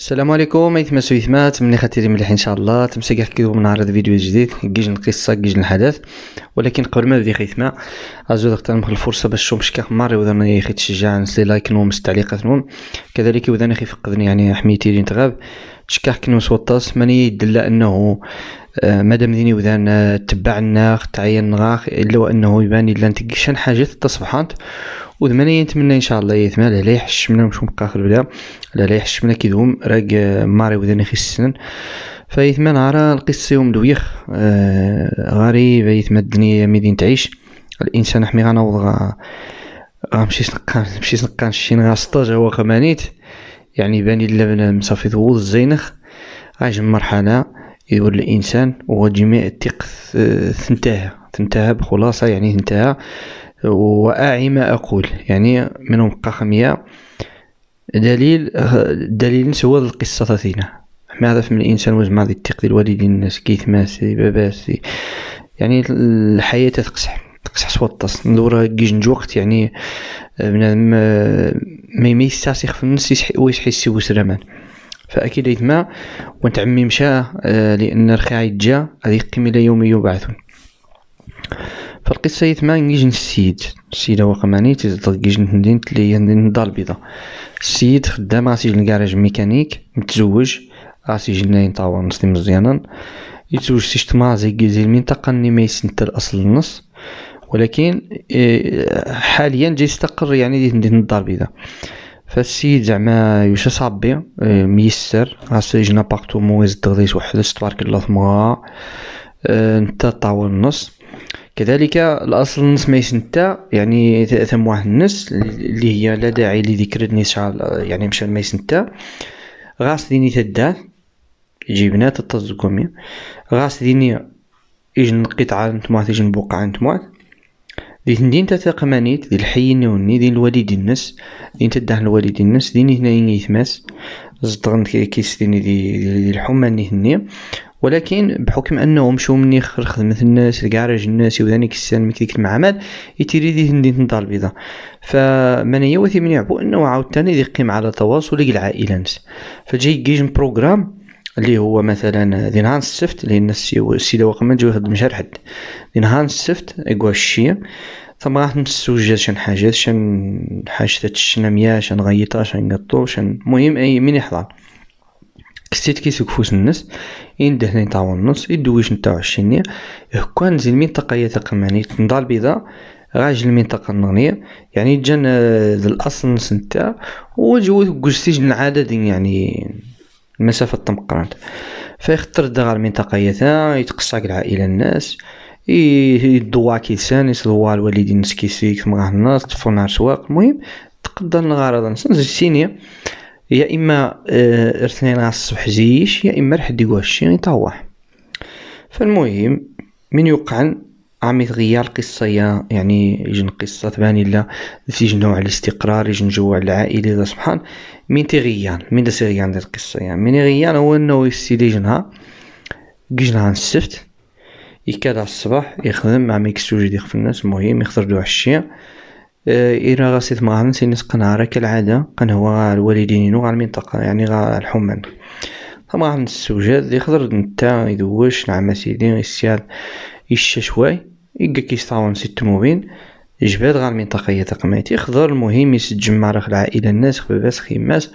السلام عليكم ايتما سويثمات من خاتيري مليح ان شاء الله تمسك من عرض فيديو جديد كيج القصه كيج الحدث ولكن قبل ما ذي خيثما ازود اختار الفرصه باش شو مشكا ماري وذن يخي تشجع نسلي لايك نوم تعليقات نوم كذلك وذن يخي فقدني يعني حميتي لي نتغاب تشكاح كنوس وطاس ماني يدل انه آه، مادام ديني وذان تبع الناخ تعين نغاخ الا انه يبان الا نتقشان حاجة تصبحانت وذمانية نتمنى ان شاء الله يثمان لا يحش منا مش مقاخر بدا لا لا يحش منا كيدوم راك آه، ماري وذان خي السنن فيثمان عرا القصة يوم دويخ آه، غريب غاري الدنيا ميدين تعيش الانسان حمي غنوض غا غنمشي سنقان نمشي سنقان شي نغا 16 هو خمانيت يعني باني اللبنة مصافي ضغوط الزينخ عجم مرحلة يدور الإنسان وجميع التيق آه، تنتهى تنتهى بخلاصة يعني تنتهى وأعي ما أقول يعني منهم مبقى دليل آه، دليل سوى القصة تاتينا ما هذا من الإنسان واش التيق ديال الوالدين الناس كيثماس باباسي يعني الحياة تتقسح تقصح سواطاس ندور كيجنج وقت يعني آه، بنادم آه، ما يستسيخ في النفس ويحسي وسرمان فاكيد يتما وانت عمي مشى آه، لان رخي جا هذه الى يوم يبعثون فالقصة يتما نجي السيد السيدة وقماني تزدد كيجن هندين اللي هي الدار البيضاء السيد خدام غاسي جن كاراج ميكانيك متزوج غاسي ناين طاور نص مزيانا يتزوج سيشتما زي زي المنطقة اللي ما يسنت الأصل النص ولكن إيه، حاليا جاي يستقر يعني ديت مدينه الدار البيضاء فالسيد زعما يوشا صابي إيه، ميسر راسو جنا باغتو مويز دغديت وحدث تبارك الله إيه، ثما نتا طاول النص كذلك الاصل النص ما نتا يعني ثم واحد النص اللي هي لا داعي لذكر النساء يعني مشى ما نتا غاس ديني تدات جبنا تطزكم غاس ديني يجن قطعة نتمات يجن بقعة نتمات دي تندين تتقمانيت دي الحي نوني دي الوالدين النس دي تداه الوالدين النس دي هنايا يثماس زدغن كيستيني دي, دي الحمى هني ولكن بحكم انهم شو مني خر خدمه الناس الكراج الناس وذانيك السن مك ديك المعامل يتيري دي هندي تنضى البيضة فمن يوثي من يعبو انه عاود تاني يقيم على تواصل العائلة نس فجاي كيجم بروغرام اللي هو مثلا دي نهار السفت لان السيده وقما جو يخدم جرحد دي نهار السفت ايكوال الشيء ثم راح نسوجد شن حاجات شن تشنا شنميا شن غيطا شن قطو شن مهم اي من يحضر كسيت كي سكفوس الناس إن دهني نتاعو النص يدويش نتاعو الشينية هكوان نزيد المنطقة يتقماني تنضال بيضا راجل المنطقة النغنية يعني جان آه، الأصل الأصل نتاع وجوث قستيج العدد يعني المسافة التمقرانت فيخطر دغار المنطقة يثا يتقصاك العائلة الناس يدوا كيسان يصدوا الوالدين ثم مغاه الناس تفونا سواق المهم تقدر الغرض نسنز السينية يا اما ارثنين آه، على الصبح زيش يا اما رح ديقوا الشيني يطوح فالمهم من يوقعن عم يتغير القصة يعني يجن قصة تباني لا تيجنو على الاستقرار يجنجو على العائلة ذا سبحان من غيان من دا غيان ديال القصة يا من غيان هو انه يستيدي جنها جنها السبت يكاد على الصباح يخدم مع ميكس ديخ في الناس المهم يخضر دو عشية آه، إلا غاسي تمغارن سينس قنهارة كالعادة قنهوة الوالدين غا المنطقة يعني غا الحمان طبعا السوجات يخضر نتا يدوش نعم سيدي السياد يشا شوي إكا كيستعاون سي التموين جباد غا المنطقة تقميتي خضر المهم يسجمع راخ العائلة الناس خباباس خيماس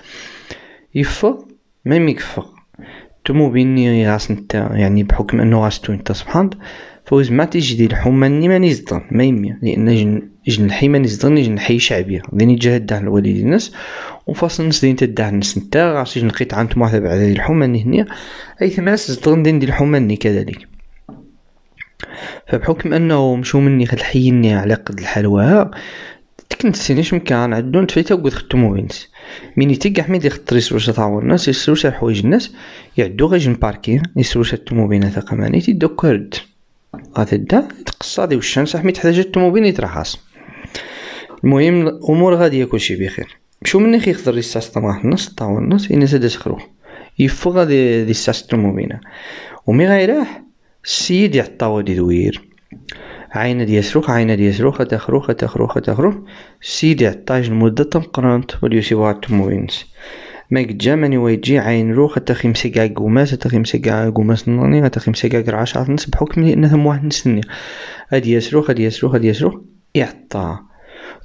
يفق ما يكفق تمو بيني غاس نتا يعني بحكم انه غاس تو نتا سبحان فوز ما تيجي ديال الحومة ني ما نزدن ما يمي لان جن جن الحي ما نزدن جن الحي شعبية دين يتجاهد داه الوالد الناس وفاصل الناس دين تدعم الناس نتا غاس جن لقيت عن تمو بعد الحومة ني هنيا اي ثماس زدن دين الحومة ني كذلك فبحكم انه مشو مني خد حيني على قد الحلوى تكنت سينيش مكان عدون تفيتا وقد ختمو بينس مين تيقع حميد يخطر واش تعاون الناس يسروش حوايج الناس يعدو غيجن باركي يسروش التموبينة ثقماني تيدوكرد غادا دا تقصادي والشمس حمي تحتاج التموبين يترحاس المهم الامور غادية كلشي بخير مشو مني خي يخطر يساس طماح النص طاول النص إنا سادس سخروه يفو غادي يساس الساعة بينا ومي غيراح السيد دوير عينة دي عيند عينة دي يسرخ تخروخ تخروخ تخروخ السيد يعطاج المدة تمقرنت وليسيوها تموينس ما جا ماني ويجي عين روخ تا خمسة كاع قوماس تا خمسة كاع قوماس نوني تا خمسة كاع عشرة نص بحكم ان ثم واحد نسني هادي يسروخ هادي يسروخ هادي يسروخ يعطى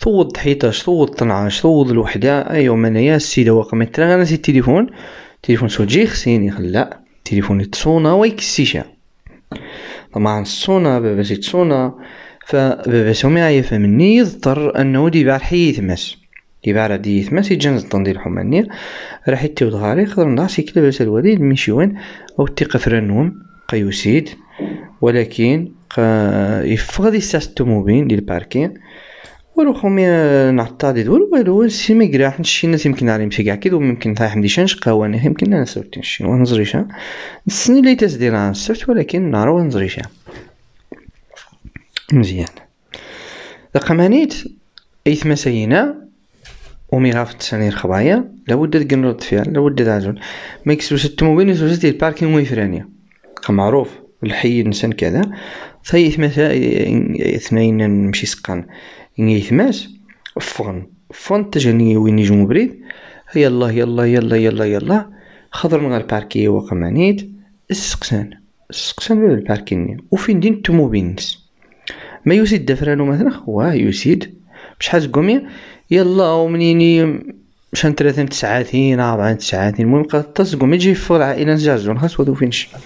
ثوض حيطاش ثوض طنعاش ثوض الوحدة ايوا منايا السيدة واقع ما ترى انا سي التليفون تليفون سوجي خسيني خلا تليفون تصونا ويكسيشا طبعا الصونا بابا تصونا فبابا سمع يفهمني يضطر انه يبيع الحي يتماس يبيع على دي ثماس يتجنز التنظير حمانية راح يتي دغاري خضر نعسي كلبس الوليد وين او تيقفر النوم قيوسيد ولكن يفقد يستاس التموبين الباركين والو خويا نعطى دول والو سي حنا شي ناس يمكن على مسي كاع دو ممكن تايح عندي نشقاو انا يمكن انا سورتي نشين ونزريش نسني لي تسدير ديرها صفت ولكن و ونزريش مزيان رقمانيت ايثما سينا ومي غاف تسانير لا لابد تقنرد فيها لابد تعزون ما يكسوس التموبيل يكسوس ديال الباركينغ ويفرانيا معروف الحي الانسان كذا ثي مثلا اثنين مشي سقان يتماس فون فون تجاني وين يجمو بريد يلا يلا يلا يلا يلا خضر نغار باركي وقمانيت السقسان السقسان باب الباركيني وفين دين بينس ما يسيد دفرانو مثلا واه يسيد بشحال قومي يلا ومنيني مشان ثلاثين تسعاتين أربعة تسعاتين المهم قال تصقو تجي فور عائلة نجازون خاص ودو فين الشمال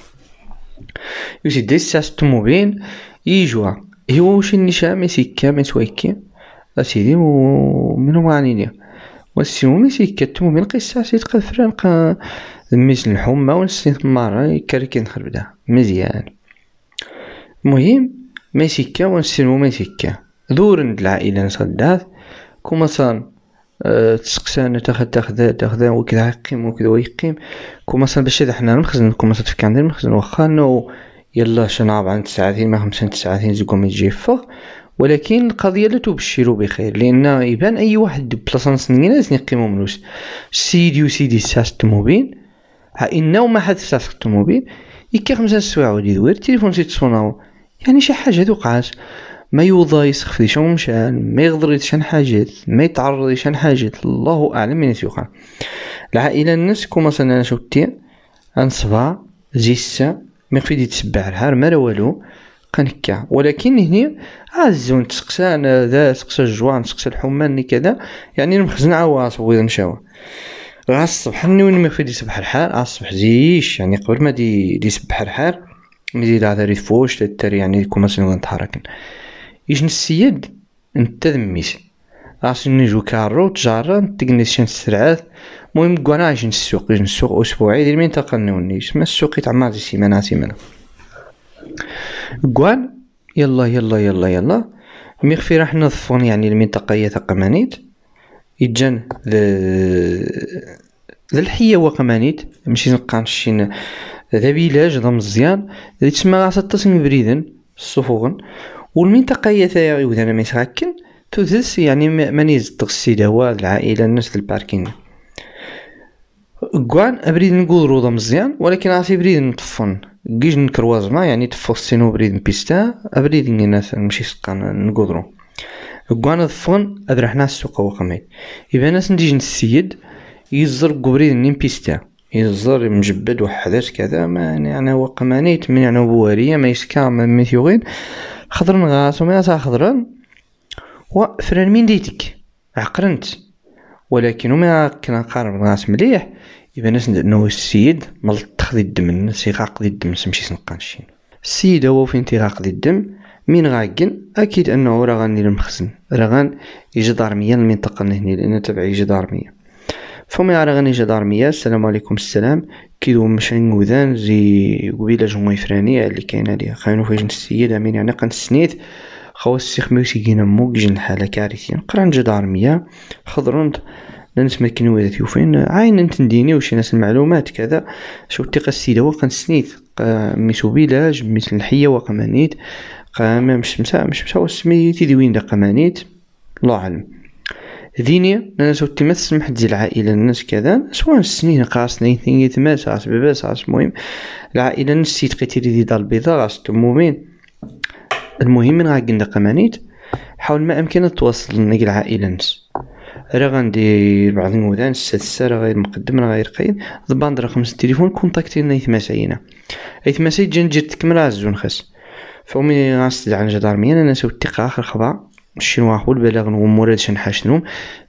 يسيد دي ساس بين يجوا هو هيوشي نيشامي سيكامي سويكي أسيدي ومن وانيني والسيومي كتمو من قصة سيتقى فرنقا ميز الحمى ونسيت مارا كاري نخرب بدا مزيان المهم ما سيكا ونسينو ما دور عند العائلة نصدات كما صار أه تسقسانا تاخد تاخد تاخد وكذا يقيم وكذا ويقيم كما صار باش حنا نخزن كما صار تفكر عندنا نخزن واخا نو يلا شناب عن 39 ما 35 زقوم يتجيفغ ولكن القضيه لا تبشر بخير لان يبان اي واحد بلاصه نينا زني قيمو منوس سيدي و سيدي ساس تموبين ها و ما حد ساس تموبين يكي خمسة سوايع و دوير تليفون سيت صوناو يعني شي حاجه توقعات ما يوضا يسخف لي شنو مشان ما يغدر شان حاجات ما يتعرض شان حاجات الله اعلم من يوقع العائله الناس كوما صنعنا شوتي انصبا زيسا ما قفيد يتبع الهار لا والو كان هكا ولكن هني عزون تسقسان ذا تسقسى الجوان تسقسى الحمان كذا يعني المخزن عواص بغيت نشاوى غا الصبح نون ما فيدي يسبح الحار غا الصبح زيش يعني قبل ما دي دي يسبح الحار مزيد هذا ريفوش تتري يعني كوما سنو نتحركن إيش نسيد نتا ذميسي راسي نجو كارو تجارة تكنيسيان السرعات المهم كوانا عايشين السوق السوق اسبوعي ديال المنطقة النونية ما السوق يتعمر زي سيمانة سيمانة كوان يلا يلا يلا يلا مي خفي راح نظفون يعني المنطقة هي تقمانيت يتجان ذا الحية وقمانيت ماشي نلقى شي ذا بيلاج ذا مزيان ذا تسمى راسها تصميم بريدن الصفوغن والمنطقة هي ثايا غيودانا ما يتغكن توزيس يعني مانيز تغسي الهوا العائلة الناس الباركين كوان ابريد نقول روضة مزيان ولكن عرفتي بريد نطفن كيج نكرواز ما يعني تفصين بريد بيستا ابريد ناس نمشي سقان نقدرو كوان ضفن ادرحنا السوق وقمي اذا ناس نديج نسيد يزر قبريد نين بيستا يزر مجبد وحداش كذا ما يعني أنا يعني وقمانيت من يعني بوارية ما يسكا ما ميثيوغين خضر نغاس وما خضران وفران من ديتك عقرنت ولكن وما كنا نقارب الناس مليح يبان انه السيد ملطخ ذي الدم سيغاق ذي الدم سمشي سنقانشين السيد هو فين تيغاق ذي الدم من غاقن اكيد انه راه غندير المخزن راه غان يجدار مية المنطقه هني لان تبع يجدار مية فما راه غني جدار السلام عليكم السلام كيدو مشي نوذان زي قبيله جمهوري فرانيه اللي كاينه ليها خاينو جنس السيد امين يعني قنسنيت خوس السيخ ميوسي جينا جن الحالة كارثية قران جدار مية خضرونت ناس ما كانوا ذات يوفين عاين انت وشي ناس المعلومات كذا شو تيقا السيدة وقن سنيت ميسو بلاج ميس الحية وقمانيت قام مش مسا مش مسا سمي تيدوين دا قمانيت الله أعلم ديني انا سوتي ما تسمح ديال العائله الناس كذا سواء السنين قاس نين ثنية ثمان ساعات بباس المهم العائله نسيت قتيري دي دار البيضاء راس تمومين المهم من غنلقى مانيت حاول ما امكن التواصل مع العائله نس راه غندير بعض المودان السات راه غير مقدم راه غير قايد ضبان خمس التليفون كونتاكتي لنا يتماسعينا يتماسعي جا نجي تكمل عزون خاس فهمي غنستدعى الجدارمية انا نساو الثقة اخر خبا الشنوا حول بلا غنغمر هادشي نحاشنهم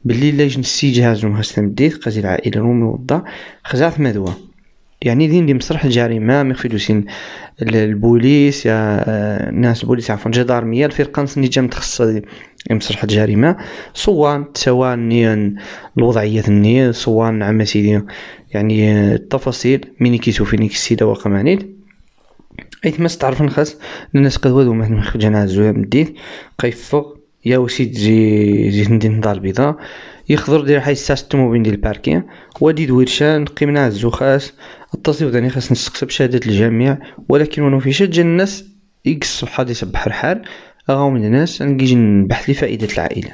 بلي لا جنسي جهازهم خاصنا مديت قازي العائلة رومي وضا خزعت مدوا يعني دين دي مسرح الجريمة مخفيدوسين البوليس يا آه، ناس البوليس عفوا جدارمية الفرقة نسني جام تخص مسرح الجريمة سواء سواء الوضعية النية سواء عما سيدي يعني التفاصيل مني كيسو فيني كسيدة وقمانيد ايت ما تعرف نخس الناس قد وادو مثل خرجنا زويا مديت قيفق يا وسيد جي جيت ندير الدار البيضاء يخضر دير حي الساعة الطوموبيل ديال الباركين وادي ورشان نقي منها الزخاس اتصل ثاني خاص نستقصي بشهادة الجامع ولكن وانا في شات الناس يقص صحادي صبح الحال من الناس نجي نبحث لفائدة العائلة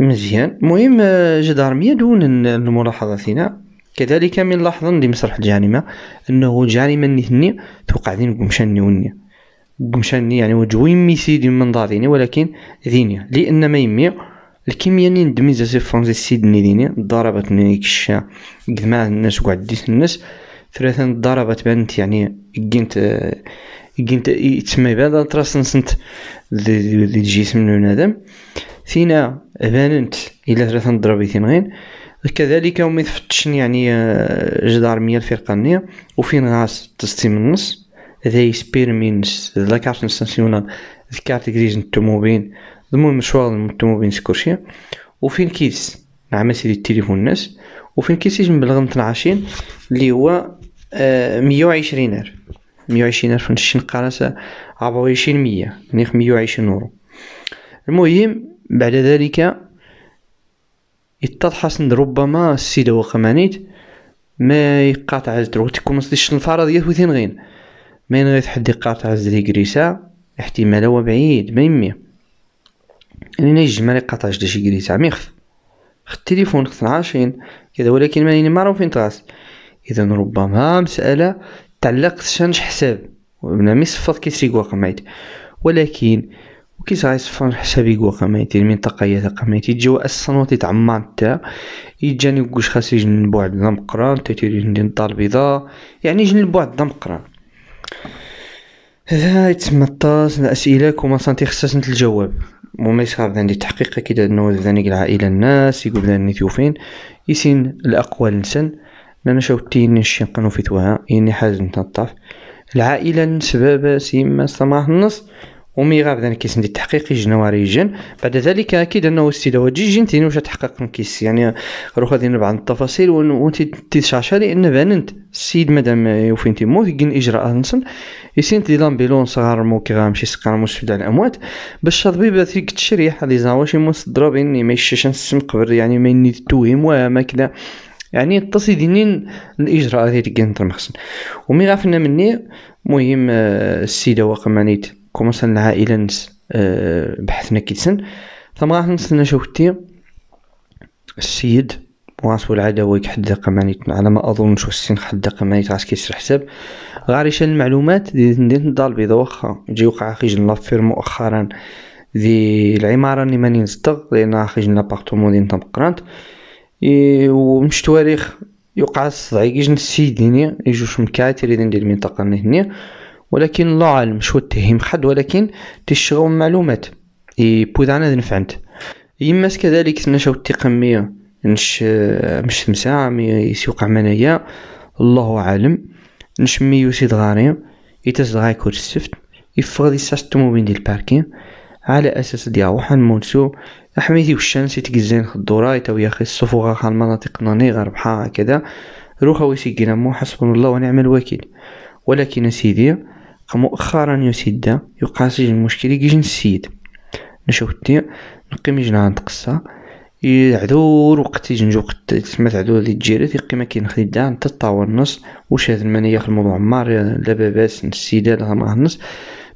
مزيان المهم آه، جدار ميا دون الملاحظة هنا كذلك من لاحظا لمسرح الجريمة أنه الجريمة نهني توقع دين قمشان نوني قمشاني يعني وجوي ميسي دي من داريني ولكن ذيني لان ما يمي الكيمياء اللي ندميزا سي فرونزي سيدني ديني ضربت نيك الشا قد ما الناس قعد ديت الناس ثلاثة ضربت بانت يعني قنت قنت يتسمى بعد تراس نسنت ذي الجسم ادم فينا بانت الى ثلاثة ضربتين ثين غين كذلك يوم يفتشن يعني آه، جدار مية الفرقة النية وفين غاس تستي من النص ذي مينس ذا كارت نستاسيونال ذي كارت كريز نتوموبين ضمن مشوار نتوموبين سكورشيا وفين كيس نعم سيدي التليفون الناس وفين كيس يجم بالغم عشرين اللي هو مية وعشرين ألف مية وعشرين ألف نشين قراسة عبر وعشرين مية يعني مية وعشرين أورو المهم بعد ذلك يتضح ربما السيدة وقمانيت ما يقاطع تروح تكون مصدش الفارة ديال وثين غين ما ينغي تحدي قاطع زري كريسا احتمال هو بعيد من مي يعني نيجي ما قاطع جدا شي كريسا ميخف خد التليفون خد عاشين كذا ولكن ماني معروف فين تغاس اذا ربما مسألة تعلق شانش حساب وبنا مي صفات كيسري قواقع ولكن وكي غاي صفان حسابي قواقع معيد المنطقة هي تقع معيد يتجاو الصنوط يتعمر تا يجاني وكوش خاص يجنبو البعد دم قران تا تيري الدار البيضاء يعني جن البعد دم قران هذا يتسمى الطاس الأسئلة كوما سانتي خصها الجواب وما يصير ذاني تحقيق كده انه ذاني العائلة الناس يقول ذاني ثيوفين يسين الأقوال نسن لأن شاوتين نشي نقنو في توها يعني حاجة نتنطف العائلة سبابة سيما سماح النص وميغا بدا كيسم دي التحقيق يجنا وريجن بعد ذلك أكيد أنه السيد السيدة جيجين تينوش تحقق كيس يعني روح غادي بعض التفاصيل وانت تشعشع لأن بانت السيد مدام يوفين تيموت كين إجراء نصن يسين دي لامبيلون صغار مو كي غامشي سقار على الأموات باش الطبيب تيك التشريح اللي زاوش يموت ضربين ما يشاش نسم قبل يعني ما يني توهم وما كذا يعني تصي الاجراءات اللي كانت المخصن ومي غافنا مني مهم آه، السيده واقع كومونسا العائله آه، نس بحثنا كيتسن ثم غاح نستنى شوكتي السيد واسو العاده هو حد دقه مانيت على ما اظن شو السن حد دقه مانيت كيسر حساب غاري شان المعلومات دي ندير الدار بيضا واخا جي وقع خرج لافير مؤخرا ذي العماره اللي ماني نصدق لان خرج لابارتمون ديال تمقرانت ومش تواريخ يوقع الصدع يجي السيديني يجوش مكاتري يدير المنطقه اللي هنا ولكن الله عالم شو تهم حد ولكن تشغل معلومات اي بوذانا نفعمت يماس كذلك تنشا التقمية نش مش مساعة مي يسوق منايا الله عالم نشمي يوسيد غاري يتس كور السفت يفغد يساس التموبين ديال الباركين على اساس ديال روحان مونسو احميتي والشمس يتقزين خدورا يتاويا خي الصفوغا خال المناطق ناني غرب بحال هكذا روخا ويسيقنا مو حسبنا الله ونعم الوكيل ولكن سيدي مؤخرا يا سيدة يوقع سجن المشكل كيجن السيد نشوفتي نقيم عند قصة يعذور وقت تيجي نجو تسمع تعذور ديال الجيرة تيقي يقيم كينخدي دا عند الطاوة النص واش هاد المنيا في الموضوع عمار لا باباس السيدة لا راه النص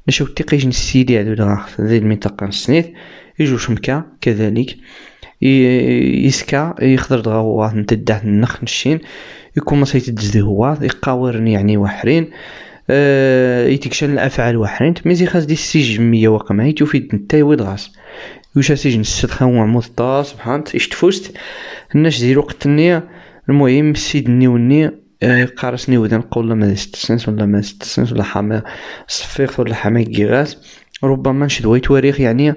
نشوف تيقيش السيدة عدو دا ذي المنطقة السنيت يجو شمكا كذلك يسكا يخضر دغا هو نتداه النخ نشين يكون ما سيتدز هو يقاورني يعني وحرين آه، يتكشن الافعال وحرنت مزي خاص دي السجن مية وقم هي توفيد نتا يويد غاص يوشا سجن السدخة ومعمود طا سبحان اش تفوست الناس زيرو قتلني المهم سيدني وني آه، قارسني وذا نقول ما ستسنس ولا ما ستسنس ولا حما صفيخ ولا حما كيغاس ربما ويت واريخ يعني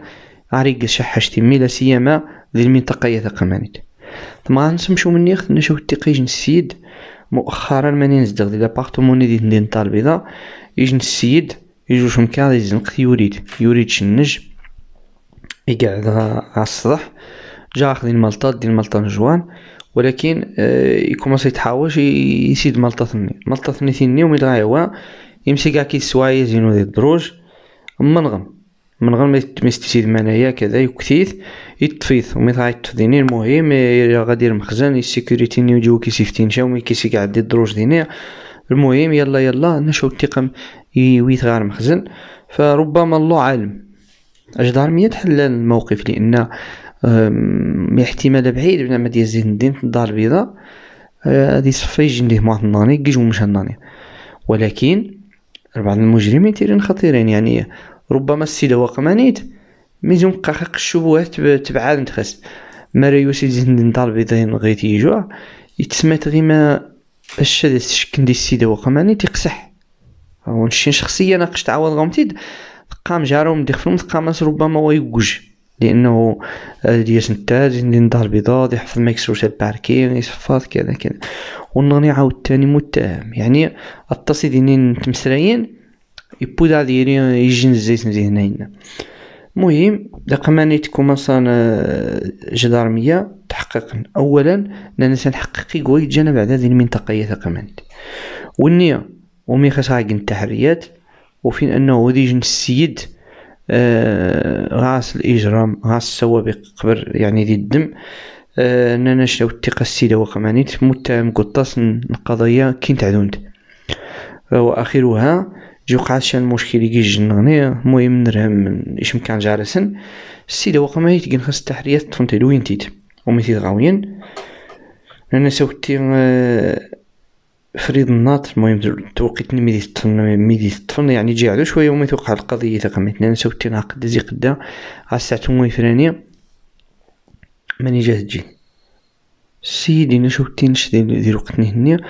عريق شحشتي ميلا سيما ذي المنطقة يا ثقمانيت ثم غنسمشو خدنا نشوف التقيج السيد مؤخرا ماني نزدغ دي لابارتمون اللي ندير الدار البيضاء يجن السيد يجو شمكار يزنق يوريد يوريد شنج يقعد على السطح جا اخذ الملطة ديال الملطة نجوان ولكن آه، يكوماس يتحاوش يسيد ملطة ثني ملطة ثني ثني ومي هو يمشي كاع كي السوايع يزينو الدروج منغم من غير ما يستفيد مانايا كذا يكتيث يطفيث ومي تغيطف ديني المهم غادي المخزن السيكوريتي نيو جو كيسيفتين شاومي كيسيك عدي الدروج ديني المهم يلا يلا نشوف التقم يويت غير مخزن فربما الله عالم اجدار مية حل الموقف لان احتمال بعيد بلا ما ديال زين الدين الدار البيضاء هادي آه، صفي جنديه ما ناني كيجو مش ناني ولكن بعض المجرمين تيرين خطيرين يعني ربما السيدة وقمانيت ميزون قاقق الشبهات تبعاد نتخس ماريو يوسي زين نضال بيضين غيتي تيجوع يتسمات غيما اش هذا الشكل السيد السيدة وقمانيت يقصح هو نشين شخصيا ناقش تعوض غومتيد قام جارهم ديخفلهم تقامس ربما ويوج لانه ديال نتاج ندير نضال بيضا يحفظ ما يكسرش الباركين يصفات كذا كذا والنغني عاود تاني متهم يعني التصيدين تمسرايين يبودا ديري يجي الزيت مزيان هنا المهم لقمانيتكم مثلا آه، جدار جدارمية تحقق اولا لان سنحقق قوي جانا بعد هذه المنطقة هي تقمانت والنية ومي خاصها غاكن التحريات وفين انه ذي السيد آه غاس الاجرام غاس السوابق قبر يعني ذي الدم آه اننا شنو الثقة السيدة وقمانيت متهم قطاس القضية كين تعدونت واخرها جو قاعد شان المشكل كي جنغني المهم نرهم من اش مكان جارسن السيدة وقما ما يتقن خاص التحريات طفن تيدو ينتيت وميتي غاويين انا سوتي فريد الناط المهم توقيت ميدي الطفن ميدي الطفن يعني جي عدو شويه ومي توقع القضيه تقمت انا سوتي ناقد زي قدا الساعة موي فرانية ماني جات تجي سيدي انا شوتي نشدي ندير وقتني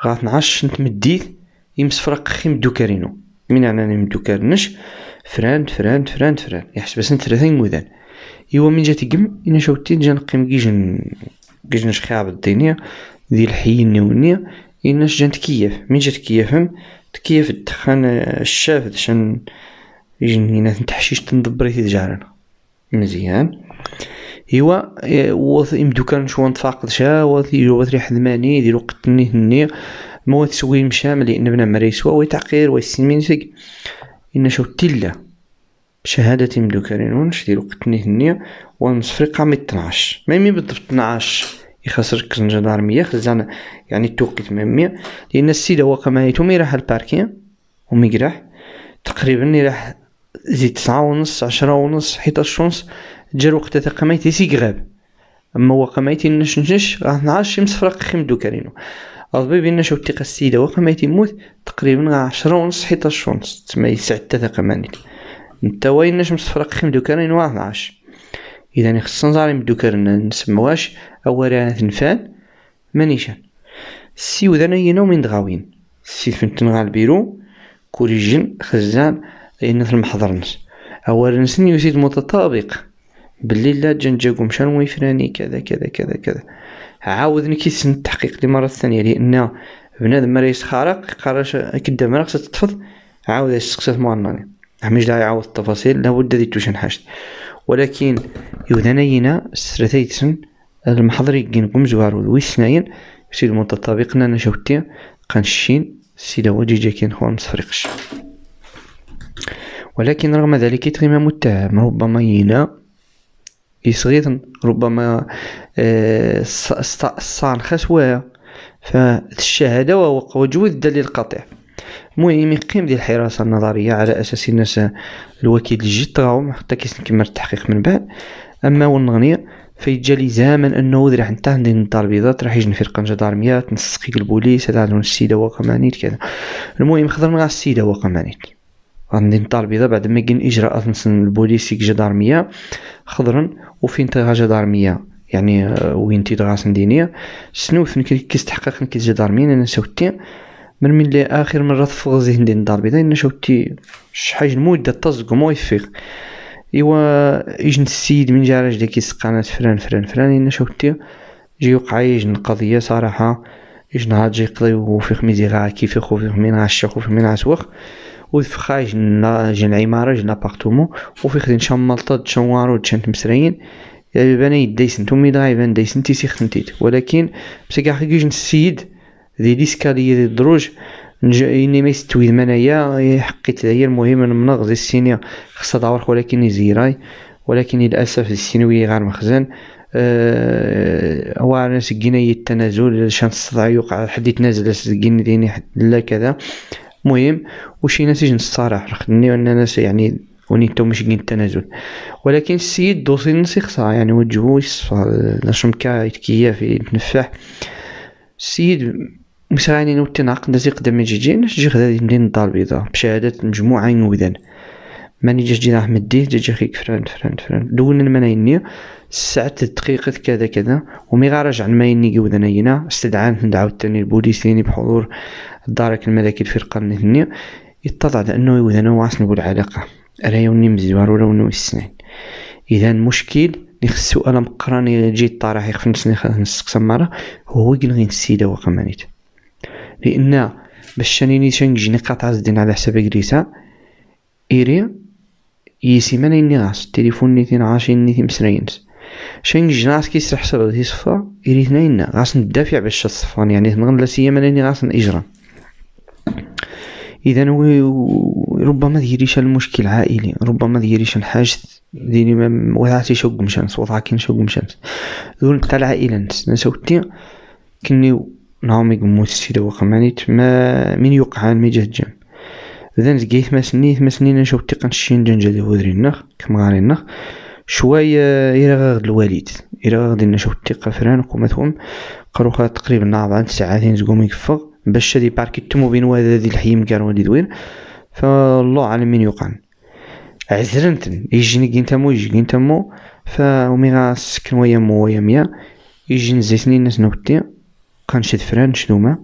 12 شنت نتمديت يمسفرق دوكارينو من يعني يمدوكارنش فران فران فران فران يحسب سن ثلاثين موذان إوا من جات قم إنا شوتين جا نقيم كيجن كيجن شخاب الدينية ذي الحي النونية إناش جا نتكيف من جات تكيفهم تكيف الدخان الشاف شان يجني ناس نتحشيش تندبري في جارنا مزيان ايوا إيه، واث إمدو كان شو نتفاقد شا واث يجو واث ريح ذماني ذي الوقت نيه موت سوي مشامل لأن بنا مريسوا وتعقير ويستمينسك إن شو تلا شهادة مدو كارينون شدي وقتني هنيا ونصفري قامي 12 ميمي بالضبط 12 يخسر كنجدار مية خزانة يعني التوقيت مية لأن السيدة هو كما مي راح الباركين وميقرح تقريبا يراح زيد تسعة ونص عشرة ونص حيتاش الشونس جا وقت تقميتي سيقغاب اما وقميتي قمايتي نش نش راه خيم دو ربي بينا شو تيقى السيدة واخا ما تيموت تقريبا عشرة ونص حتى ونص تما يسع تاتا كمانيت نتا ويناش مصفرق خيم دوكارين واحد عاش اذا خصنا نزاري من دوكان نسمواش اولا ثنفان مانيشان سي وذانا ينا ومن دغاوين سي فنتن غا البيرو كوريجن خزان لان المحضر نس اولا نسني يزيد متطابق بلي لا جنجاكم شنو يفراني كذا كذا كذا كذا عاود كيسن التحقيق للمرة الثانية لأن بنادم مرة خارق قرر كدا راه خصها تطفت عاود يسقسات مارناني هميش داعي يعاود التفاصيل لا بد ديتو حاجت ولكن يودانينا ستراتيتسن المحضري كين قم زوارو ويسناين سيد المتطابق طابقنا نشوتي قنشين سيدا وجي جي كين خوان مصفرقش ولكن رغم ذلك يتغيما متهم ربما ينا يصغيتن ربما الصان آه، خشواها فالشهادة وجود الدليل القطيع المهم يقيم ديال الحراسة النظرية على أساس الناس الوكيل الجد تغاوم حتى كيستكمل التحقيق من بعد أما والنغنية فيجا لزاما انه ذرا حتى عندي الدار البيضاء راح يجي فرقه جدارميه تنسقي البوليس هذا عندهم السيده وقمانيت كذا المهم خضرنا السيده وقمانيت غندي الدار البيضاء بعد ما كاين اجراءات مثلا البوليسي جدارميه خضرا وفين تها جدارميه يعني آه، وين تيدغاس دينية شنو فين كيستحقق كي جدارميه انا شوتي من من لي اخر مره تفوق زي ديال الدار البيضاء انا شوتي شحال المده تزق ما يفيق ايوا يجن السيد من جا ديك السقانات فلان فلان فلان انا شوتي جي وقع يجن قضيه صراحه يجن هاد جي يقضي وفيق ميزي غا كيفيق وفيق مين الشيخ وفيق مين عسوخ ودفخا نا جن عمارة جن ابارتومون وفي خدين شام شام وارو تشان تمسرين يبان يديسن تومي دا يبان نتي تيسي خنتيت ولكن بسكا خيكي جن السيد ذي ليسكاليي ذي الدروج اني ما يستوي منايا حقيت هي المهم من غزي السينيا خصها تعرف ولكن يزيراي ولكن للاسف السينوي غير مخزن آه، هو انا سكينا التنازل شان الصداع يوقع حد يتنازل سجيني ديني حد لا كذا مهم وشي الصراح الصراحة خدني ان ناس يعني تو مش كاين التنازل ولكن السيد دوسي نسي خصها يعني وجهو يصفى لاشم كا يتكيا في يتنفح السيد غاني نوتي نعقد نزي قدام يجي جي ناش جي غدا مدينة الدار البيضاء بشهادة مجموعة نوذن ماني جاش جينا احمد ديه جا جا خيك فران فران فران دونا المنايني الساعة الدقيقة كذا كذا ومي غا راجع المايني قوذنا هنا استدعان نعاود تاني البوليس ليني بحضور الدرك الملكي الفرقة من هني يتضع أنه يوذن نقول بالعلاقة ألا يوني مزوار ولا يوني السنين إذا المشكل اللي خصو أنا مقراني جي الطرح يخفنس نسقسم مرة هو غين السيدة وقمانيت لأن باش شانيني نيشان جيني قطع زدين على حساب إجريسا إيري يسيمان إني غاس التليفون نيتي عاشين نيتي مسرينس شين جناس كيسرح حساب هذه صفا إيري ثنين غاس ندافع باش تصفان يعني نغن لا سيما لاني غاس نإجرا اذا ربما ديريش المشكل عائلي ربما ديريش الحاجز ديري وضعتي شوق مشانس وضع نشوق مشانس دون تاع العائله نتسنا سوتي كني نهار نعم يقموت السيدة وقماني ما من يوقع عن ميجا الجام ما نتقيه ما مسني نشوف تيقن الشين جنجا دي ودري النخ كمغاري النخ شوية إلا غاد الوالد إلا غادي نشوف التيقة فران قومتهم قروخا تقريبا عن تسعاتين زقومي كفغ باش هادي باركي بين واد هادي الحي كار وهادي دوير فالله عالم من يوقعن عزرنتن يجيني كين تمو يجي كين تمو فومي غا سكن ويا مو ويا ميا يجي نزيتني الناس نوتي نشد فران شنو ما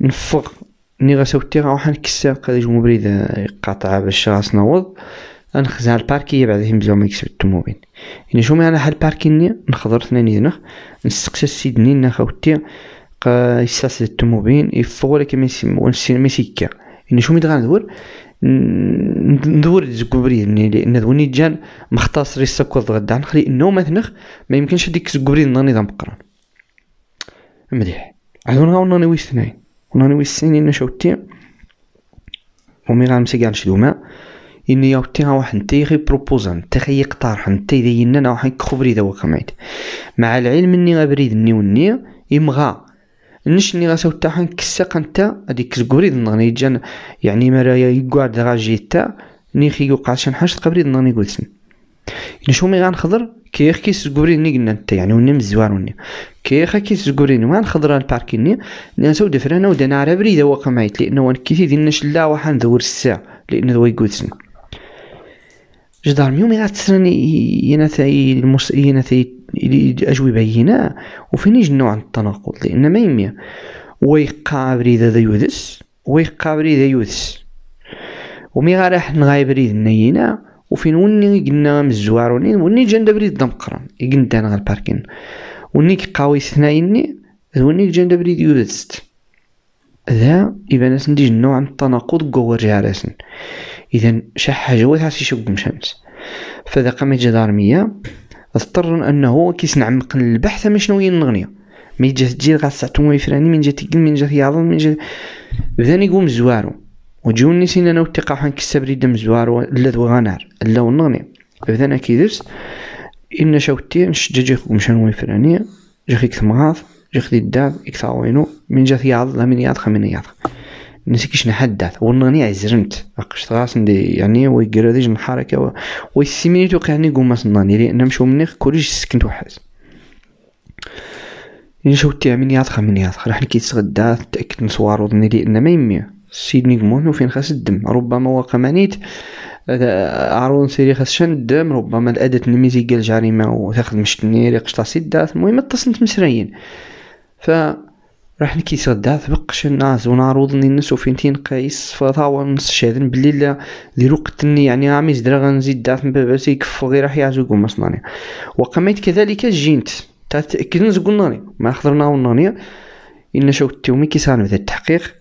نفق ني غسوتي غنروح نكسر قداج مبريد آه، قاطعة باش نوض نخزع الباركي بعدهم زعما يكسب التموبين يعني شو على حال الباركي ني نخضر ثاني نخ نسقسى السيد ني يساس آه، التموبين يفغول كما ميسي كا إن شو ميد دور ندور زكوبري لان دوني جان مختصر يسكوض غدا نخلي انه مثنخ ما يمكنش هذيك زكوبري ناني ذا مقران مليح عاد نغاو ناني ويس اثنين وناني ويس سنين انا تي ومي غنمسي كاع نشدو ما إني ها واحد نتي غي بروبوزان نتي غي يقترح نتي دينا إننا واحد كخبري ذا مع العلم إني غابريد ني وني يمغى النش اللي غاساو تاعها كساقا نتا هاديك كزكوري دنغني جان يعني مرايا يقعد غاجي تا نيخي يوقع شان حاجة قبري نغني قوتسن نشو يعني مي غنخضر كيخ كي سكوري ني قلنا نتا يعني وني مزوار وني كيخ كي سكوري ني غنخضر الباركي ني ناسو دفرانا ودانا على بريدة وقع معيت لأنه كيتي ديال النش لا وحا ندور الساع لأنه يقول سن جدار ميومي غاتسرني ينثي المس ينثي أجوبة هنا وفين يجي النوع عن التناقض لأن ما يميا ويقع بريد ذا يوذس ويقع بريد يوذس ومي غير راح نغاي بريد نينا وفين وني قلنا مزوارونين وني جندا بريد دمقران أنا غير الباركين وني قاوي ثنايني وني جندا بريد يوذست ذا ناس نتيج النوع عن التناقض جوا جارسن إذا شح حاجة واحد حاسي يشوف بمشمس فذا قامت جدار مية اضطر انه كيصنع مقن البحث ما شنو هي النغنيه من جات تجي غاسع تومي فراني من جات من جات يعضل من جات بدا يقوم زوارو وجيو الناس انا وثقه حنكسب ريد زوارو لا دو غنار لا ونغني بدا انا كيدرس إن شوتي نشجع جي خوك مشان وين فرانية جي خيك ثمغاث جي خدي الداب اكثر وينو من جات يعض لا من يعض خمين يعض نسكيش نحدث ونغني عزرنت اقش ندي يعني ويقرا ديج الحركه ويسميني توقعني قوما صناني لان مشو منيخ كوريج سكنت وحاز شو تي من ياضخ من ياضخ راح نكيت غدا تأكد نصوار وضني لأن ما يمي سيدني نقمون وفين خاص الدم ربما مانيت عرون سيري خاص شن الدم ربما الأداة الميزيكا جريمه وتاخذ مشتني ريقش قشطه سيدات المهم اتصلت مسرين ف راح الكيسة تاع ثبق الناس ونعرض الناس تين قايس فطاوة نص شادن بلي لا ديرو قتلني يعني عميز درا غنزيد داف من بابا سيكفو غير راح يعزوكو مصناني وقميت كذلك الجينت تاع نزقو ناني ما حضرنا ناني إن شو التومي كيسان بدا التحقيق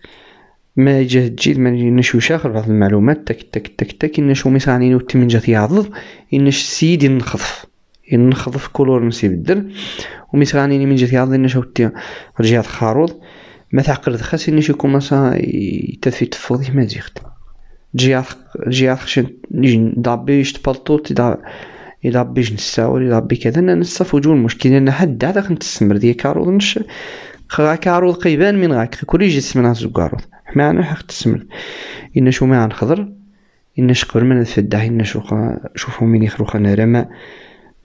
ما جهد جيد ما نشو شاخر بعض المعلومات تك تك تك تك إن شو ميسانين وتمن جات عضض إن السيد ينخفض ينخفض كولور مس يبدل وميس غانيني من جهة يعضي نشاو تي رجع خاروض ما تعقل خاص نشي كوماسا يتفي تفوضي ما زيخت جي جي خشن دابيش يشتبلطو تدا إلا ربي نساول إلا بي كذا أنا نصف وجوه المشكل أنا حد هذا خنت السمر ديال كاروض نش غا كاروض قيبان من غاك كل يجي السمر ناس كاروض حما أنا حق تستمر إنا شو ما عنخضر إنا شقبل ما نتفدى إنا شو شوفو مين يخرو خانا رمى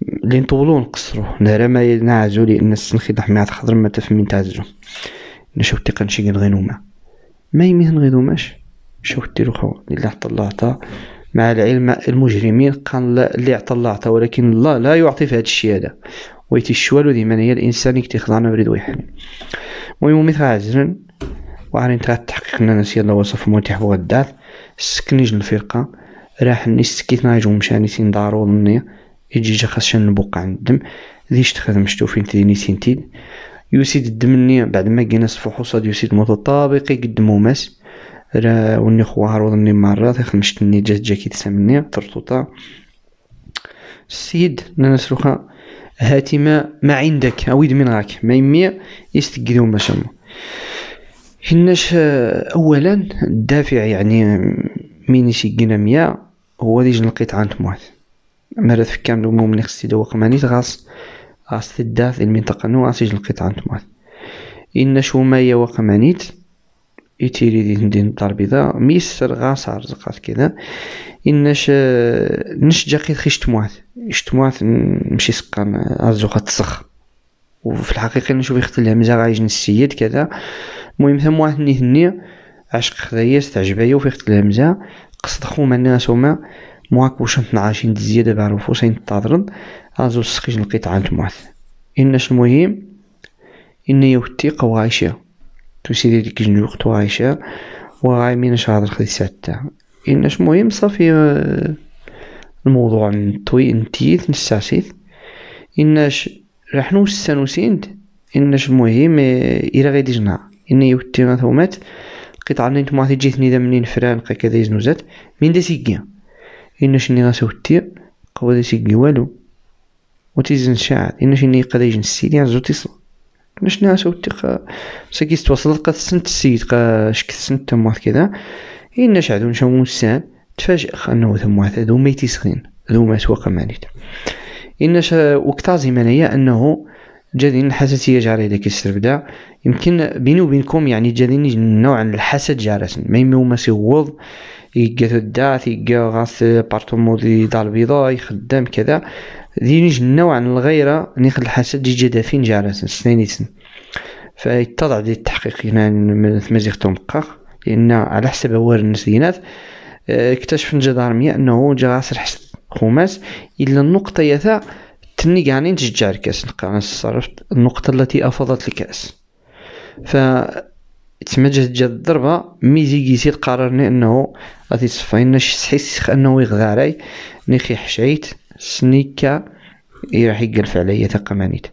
اللي نطولو نقصرو نهرا ما ينعزو لان السنخيض عاد خضر ما تفهمين تعزو نشوف تيقا نشي نغينوما ما يميه نغينوماش شوف ديرو خو اللي عطى الله عطا مع العلم المجرمين قال اللي عطى الله عطا ولكن الله لا يعطي في هذا الشيء هذا ويتي الشوال ديما هي الانسان كي تيخضعنا بريد ويحن المهم مثل عزرن وعلي نتاع التحقيق الناس الله وصف حبو غدات سكنيج الفرقه راح نسكيت ناجو مشاني سين دارو النيه يجي جا خاص نبقع الدم ديش تخدم شتوفين تديني سنتين يوسيد الدمني بعد ما جينا الفحوصات يوسيد متطابق قد موماس را وني خوا مني مرة شتني جات جاكي تسمني ترطوطا السيد ناس روخا هاتي ما ما عندك اويد من راك ما يمي يستقدو ما شاء حناش اولا الدافع يعني مين يسيقنا ميا هو ديج لقيت عند موث مرات في كامل الموم ملي خصني ندوق مانيت غاص غاص تدافع المنطقة نو غاص يجي القطعة نتوما إن شومية مانيت يتيري دي دين الدار بيضاء ميسر غاص عرزقات كذا إنش نش جاقي خيش تموات إش تموات نمشي سقان عرزوقة تسخ وفي الحقيقة نشوف يخت الهمزة غايج السيد كذا المهم ثم واحد هني عشق خذايا تعجبايا وفي همزة قصد خوما الناس هما مواك واش نتنعاشين زيادة بعرف واش نتضرن ازو السخيج القطعة نتموث إنش المهم إن يوتي قوايشة تسيدي ديك عايشة وعايشة من شهر الخديسة تاع إنش المهم صافي آه، الموضوع نطوي نتيث نستعسيث إنش راح نوسان وسيند إنش المهم آه، إلا غادي جنا إن يوتي ثومات قطعة نتموث جيثني دا منين فران قا كذا يزنوزات من دا سيكيان شني غاسو غاسوتير قوا دي تيكي والو و تيزن شاعر إن شني قدا يجن السيد يعني تيصل إن شني غاسو تي قا مساكي توصل قا سنت السيد قا شك تم تموات كدا إناش عدو نشاو السان تفاجئ أنه تموات هادو ميتي صغين ذو ما مانيت إن إناش وكتازي مانيا أنه جادين الحساسيه جاري داك السربدا يمكن بيني وبينكم يعني جاديني نوع الحسد جارس ما يمو يوض يقاتو تدات يقاو غاس بارتومو مودي دار البيضاء يخدم كذا ديني نوع عن الغيرة نخد الحسد جي جدافين جارسن سنينيسن فيتضع دي التحقيق هنا من مزيغتو قاق لان على حسب هو الناس دينات اكتشف نجا انه جا الحسد خماس الا النقطة يثا تنقعني نشجع الكاس انا صرفت النقطة التي أفاضت الكاس ف تما جات جات الضربة ميزي قيسي قررني انه غادي تصفينا حسيت انه يغدا علي نيخي حشعيت سنيكا راح يقلف عليا ثقة مانيت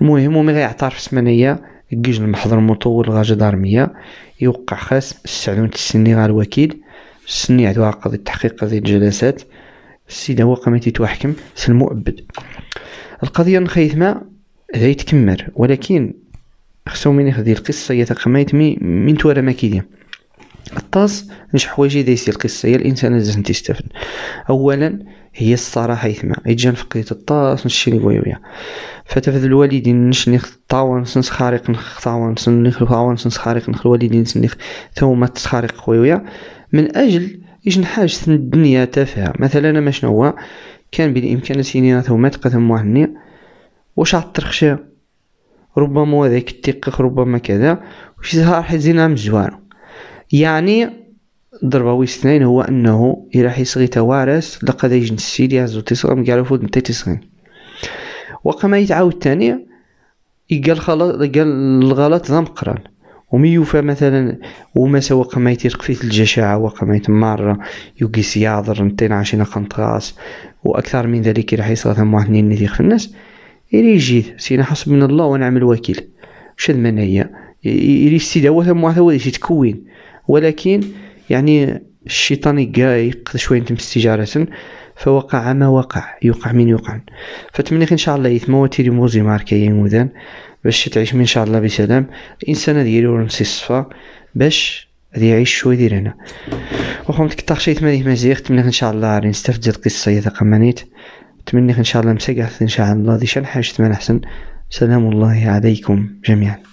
المهم ومي غيعترف سمانية كيج المحضر مطول غاجة جدارمية يوقع خاس السعدون تسني غا الوكيل سني عدوا قضية التحقيق قضية الجلسات السيد هو قام يتوحكم سلمو أبد القضية ما هي تكمر ولكن خصو من يخذي القصة يتقميت من تورا ما كيديا الطاس نش حوايجي دايسي القصه هي الانسان لازم تستفد اولا هي الصراحه يثما يتجان فقيت الطاس نشي اللي ويا فتفذ الوالدين نش نخ طاون سنس خارق نخ طاون سن نخ طاون سنس خارق نخ الوالدين سن نخ ثم تخارق ويا من اجل إيش نحاج الدنيا تافهة مثلا ما شنو هو كان بالإمكان سينياته متقة مهنئ واش عالترخشة ربما هذاك التيقق ربما كذا وشي زهر من مزوارة يعني ضربوي اثنين هو انه الى يصغي توارث لقد يجن السيدي عزو تسغم قالو فود نتي تسغين وقما يتعاود تاني يقال خلاص قال الغلط ذا مقران ومي يوفى مثلا وما وقع ما يتيقفيت الجشاعة وقع ما يتمارة يوقي سياضر نتين عشينا خنطغاس وأكثر من ذلك راح يصغى ثم واحد نيتيق في الناس إلي يجي سينا حسب من الله ونعمل الوكيل شد من هي إلي السيدة وثم ثم واحد هو يتكوين ولكن يعني الشيطان يقض شوية تمستجارة استجارة فوقع ما وقع يوقع من يوقع فتمنيك إن شاء الله يثموتي تيري موزي ماركا ينوذان باش تعيش ان شاء الله بسلام الانسان ديالي ورمسي الصفا باش غادي يعيش شويه ديال هنا واخا متقطعشيت مالي مزيغ نتمنى ان شاء الله راني يعني نستفد القصه اذا قمانيت نتمنى ان شاء الله مساقعت ان شاء الله دي شحال حاجه من احسن سلام الله عليكم جميعا